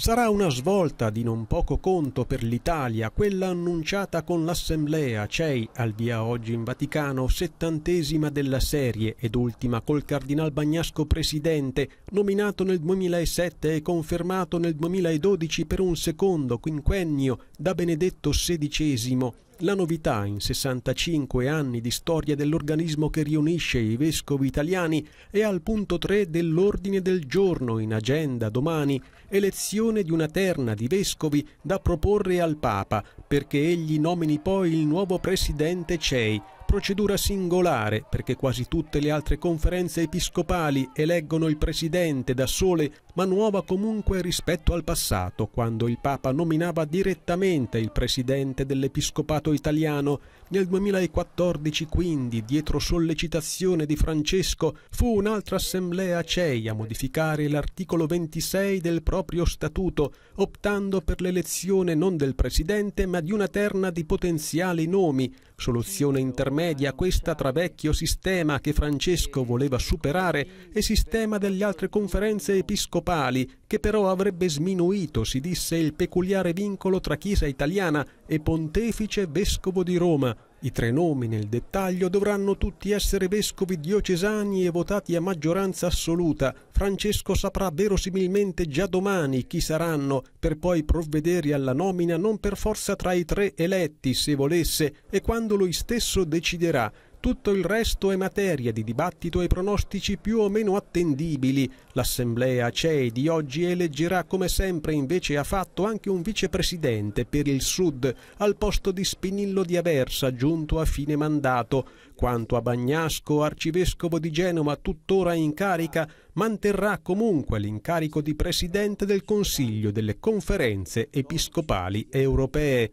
Sarà una svolta di non poco conto per l'Italia, quella annunciata con l'Assemblea CEI al via oggi in Vaticano, settantesima della serie ed ultima col Cardinal Bagnasco presidente, nominato nel 2007 e confermato nel 2012 per un secondo quinquennio da Benedetto XVI. La novità in 65 anni di storia dell'organismo che riunisce i vescovi italiani è al punto 3 dell'ordine del giorno in agenda domani, elezione di una terna di vescovi da proporre al Papa perché egli nomini poi il nuovo presidente CEI, procedura singolare perché quasi tutte le altre conferenze episcopali eleggono il presidente da sole ma nuova comunque rispetto al passato, quando il Papa nominava direttamente il presidente dell'Episcopato italiano. Nel 2014, quindi, dietro sollecitazione di Francesco, fu un'altra assemblea CEI a modificare l'articolo 26 del proprio statuto, optando per l'elezione non del presidente, ma di una terna di potenziali nomi, soluzione intermedia questa tra vecchio sistema che Francesco voleva superare e sistema delle altre conferenze episcopali papali, che però avrebbe sminuito, si disse, il peculiare vincolo tra Chiesa italiana e Pontefice Vescovo di Roma. I tre nomi nel dettaglio dovranno tutti essere vescovi diocesani e votati a maggioranza assoluta. Francesco saprà verosimilmente già domani chi saranno, per poi provvedere alla nomina non per forza tra i tre eletti, se volesse, e quando lui stesso deciderà tutto il resto è materia di dibattito e pronostici più o meno attendibili. L'assemblea CEI di oggi eleggerà come sempre invece ha fatto anche un vicepresidente per il Sud al posto di Spinillo di Aversa giunto a fine mandato. Quanto a Bagnasco, arcivescovo di Genova tuttora in carica, manterrà comunque l'incarico di presidente del Consiglio delle conferenze episcopali europee.